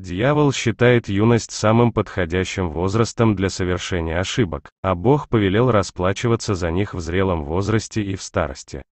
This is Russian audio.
Дьявол считает юность самым подходящим возрастом для совершения ошибок, а Бог повелел расплачиваться за них в зрелом возрасте и в старости.